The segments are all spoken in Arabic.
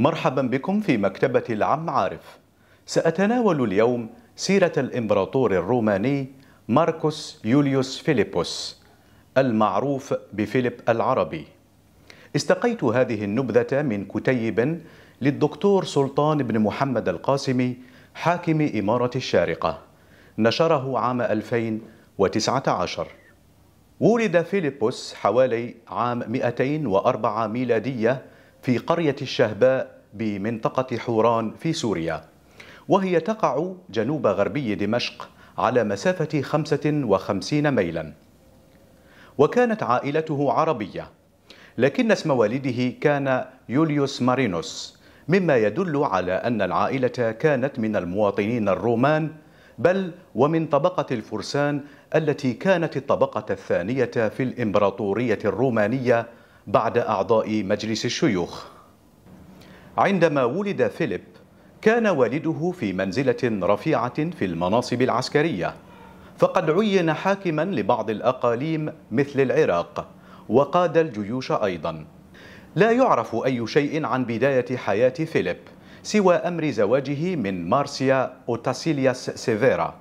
مرحبا بكم في مكتبة العم عارف. سأتناول اليوم سيرة الإمبراطور الروماني ماركوس يوليوس فيليبوس المعروف بفيليب العربي. استقيت هذه النبذة من كتيب للدكتور سلطان بن محمد القاسمي حاكم إمارة الشارقة نشره عام 2019 ولد فيليبوس حوالي عام 204 ميلادية في قرية الشهباء بمنطقة حوران في سوريا وهي تقع جنوب غربي دمشق على مسافة 55 ميلا وكانت عائلته عربية لكن اسم والده كان يوليوس مارينوس مما يدل على أن العائلة كانت من المواطنين الرومان بل ومن طبقة الفرسان التي كانت الطبقة الثانية في الإمبراطورية الرومانية بعد أعضاء مجلس الشيوخ عندما ولد فيليب كان والده في منزلة رفيعة في المناصب العسكرية فقد عين حاكما لبعض الأقاليم مثل العراق وقاد الجيوش أيضا لا يعرف أي شيء عن بداية حياة فيليب سوى أمر زواجه من مارسيا أوتاسيلياس سيفيرا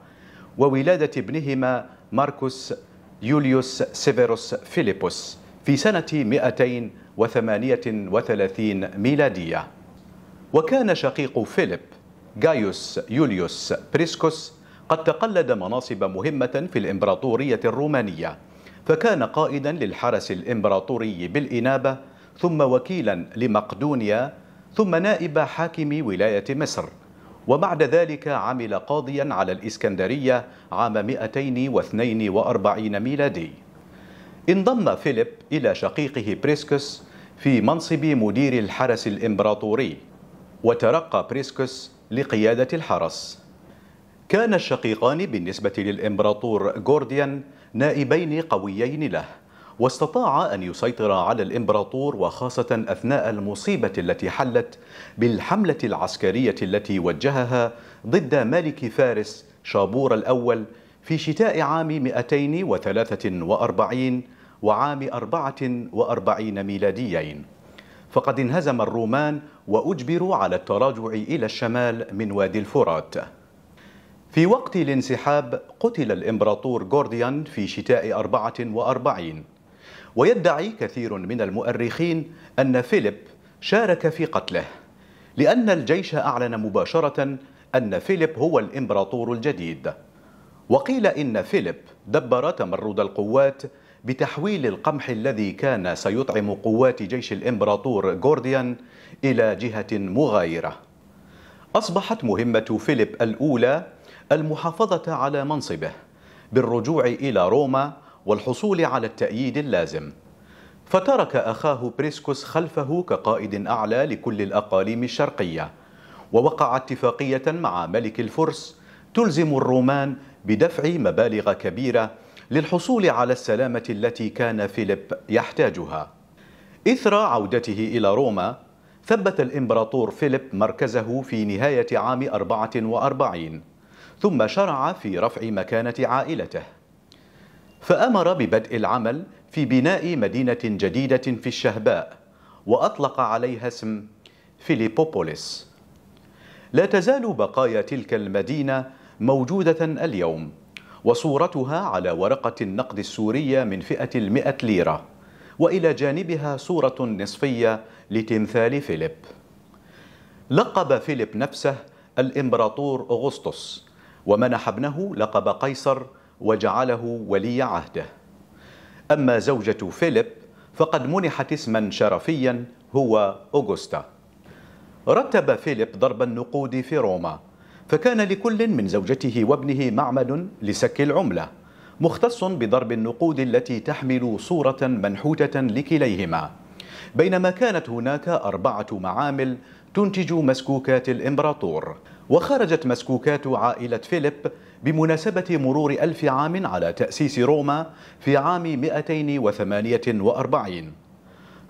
وولادة ابنهما ماركوس يوليوس سيفيروس فيليبوس في سنة 238 ميلادية وكان شقيق فيليب جايوس يوليوس بريسكوس قد تقلد مناصب مهمة في الإمبراطورية الرومانية فكان قائدا للحرس الإمبراطوري بالإنابة ثم وكيلا لمقدونيا ثم نائب حاكم ولاية مصر وبعد ذلك عمل قاضيا على الإسكندرية عام 242 ميلادي انضم فيليب إلى شقيقه بريسكوس في منصب مدير الحرس الإمبراطوري وترقى بريسكوس لقيادة الحرس كان الشقيقان بالنسبة للإمبراطور جورديان نائبين قويين له واستطاع أن يسيطر على الإمبراطور وخاصة أثناء المصيبة التي حلت بالحملة العسكرية التي وجهها ضد ملك فارس شابور الأول في شتاء عام 243 وعام أربعة وأربعين ميلاديين فقد انهزم الرومان وأجبروا على التراجع إلى الشمال من وادي الفرات في وقت الانسحاب قتل الإمبراطور جورديان في شتاء أربعة وأربعين ويدعي كثير من المؤرخين أن فيليب شارك في قتله لأن الجيش أعلن مباشرة أن فيليب هو الإمبراطور الجديد وقيل إن فيليب دبر تمرد القوات بتحويل القمح الذي كان سيطعم قوات جيش الإمبراطور جورديان إلى جهة مغايرة أصبحت مهمة فيليب الأولى المحافظة على منصبه بالرجوع إلى روما والحصول على التأييد اللازم فترك أخاه بريسكوس خلفه كقائد أعلى لكل الأقاليم الشرقية ووقع اتفاقية مع ملك الفرس تلزم الرومان بدفع مبالغ كبيرة للحصول على السلامة التي كان فيليب يحتاجها إثر عودته إلى روما ثبت الإمبراطور فيليب مركزه في نهاية عام 44 ثم شرع في رفع مكانة عائلته فأمر ببدء العمل في بناء مدينة جديدة في الشهباء وأطلق عليها اسم فيليبوبوليس لا تزال بقايا تلك المدينة موجودة اليوم وصورتها على ورقة النقد السورية من فئة المئة ليرة وإلى جانبها صورة نصفية لتمثال فيليب لقب فيليب نفسه الإمبراطور أغسطس ومنح ابنه لقب قيصر وجعله ولي عهده أما زوجة فيليب فقد منحت اسما شرفيا هو أوغوستا رتب فيليب ضرب النقود في روما فكان لكل من زوجته وابنه معمل لسك العملة مختص بضرب النقود التي تحمل صورة منحوتة لكليهما بينما كانت هناك أربعة معامل تنتج مسكوكات الإمبراطور وخرجت مسكوكات عائلة فيليب بمناسبة مرور ألف عام على تأسيس روما في عام 248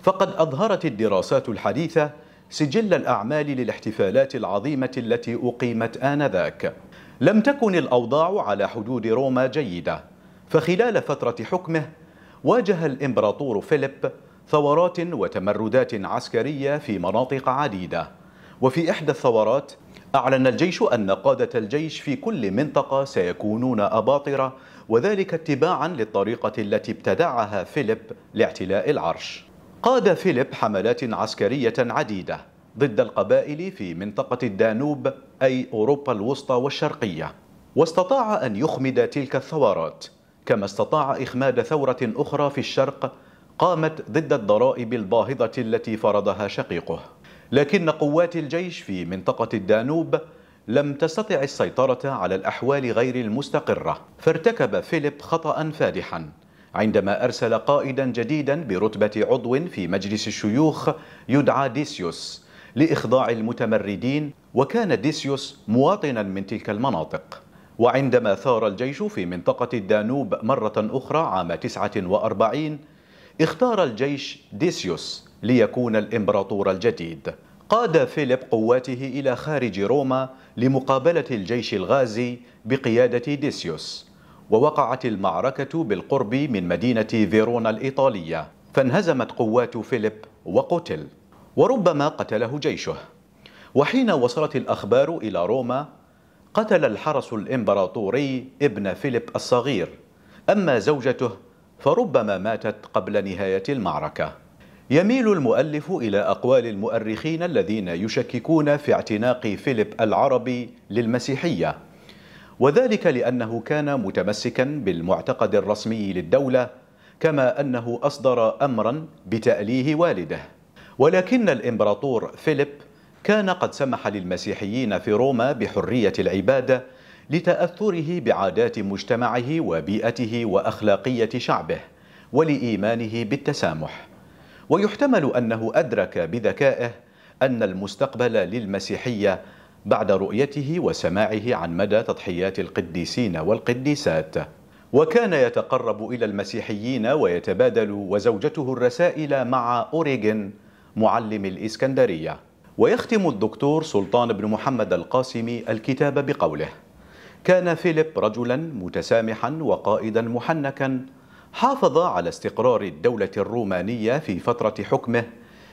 فقد أظهرت الدراسات الحديثة سجل الأعمال للاحتفالات العظيمة التي أقيمت آنذاك لم تكن الأوضاع على حدود روما جيدة فخلال فترة حكمه واجه الإمبراطور فيليب ثورات وتمردات عسكرية في مناطق عديدة وفي إحدى الثورات أعلن الجيش أن قادة الجيش في كل منطقة سيكونون أباطرة وذلك اتباعا للطريقة التي ابتدعها فيليب لاعتلاء العرش قاد فيليب حملات عسكرية عديدة ضد القبائل في منطقة الدانوب أي أوروبا الوسطى والشرقية واستطاع أن يخمد تلك الثورات كما استطاع إخماد ثورة أخرى في الشرق قامت ضد الضرائب الباهظة التي فرضها شقيقه لكن قوات الجيش في منطقة الدانوب لم تستطع السيطرة على الأحوال غير المستقرة فارتكب فيليب خطأ فادحا عندما أرسل قائدا جديدا برتبة عضو في مجلس الشيوخ يدعى ديسيوس لإخضاع المتمردين وكان ديسيوس مواطنا من تلك المناطق وعندما ثار الجيش في منطقة الدانوب مرة أخرى عام 49 اختار الجيش ديسيوس ليكون الإمبراطور الجديد قاد فيليب قواته إلى خارج روما لمقابلة الجيش الغازي بقيادة ديسيوس ووقعت المعركة بالقرب من مدينة فيرونا الإيطالية فانهزمت قوات فيليب وقتل وربما قتله جيشه وحين وصلت الأخبار إلى روما قتل الحرس الإمبراطوري ابن فيليب الصغير أما زوجته فربما ماتت قبل نهاية المعركة يميل المؤلف إلى أقوال المؤرخين الذين يشككون في اعتناق فيليب العربي للمسيحية وذلك لأنه كان متمسكا بالمعتقد الرسمي للدولة كما أنه أصدر أمرا بتأليه والده ولكن الإمبراطور فيليب كان قد سمح للمسيحيين في روما بحرية العبادة لتأثره بعادات مجتمعه وبيئته وأخلاقية شعبه ولإيمانه بالتسامح ويحتمل أنه أدرك بذكائه أن المستقبل للمسيحية بعد رؤيته وسماعه عن مدى تضحيات القديسين والقديسات وكان يتقرب إلى المسيحيين ويتبادل وزوجته الرسائل مع أوريغن معلم الإسكندرية ويختم الدكتور سلطان بن محمد القاسمي الكتاب بقوله كان فيليب رجلا متسامحا وقائدا محنكا حافظ على استقرار الدولة الرومانية في فترة حكمه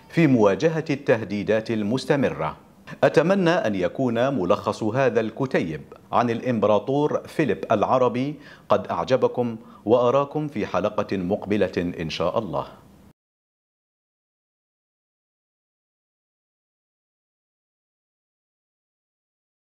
في مواجهة التهديدات المستمرة أتمنى أن يكون ملخص هذا الكتيب عن الإمبراطور فيليب العربي قد أعجبكم وأراكم في حلقة مقبلة إن شاء الله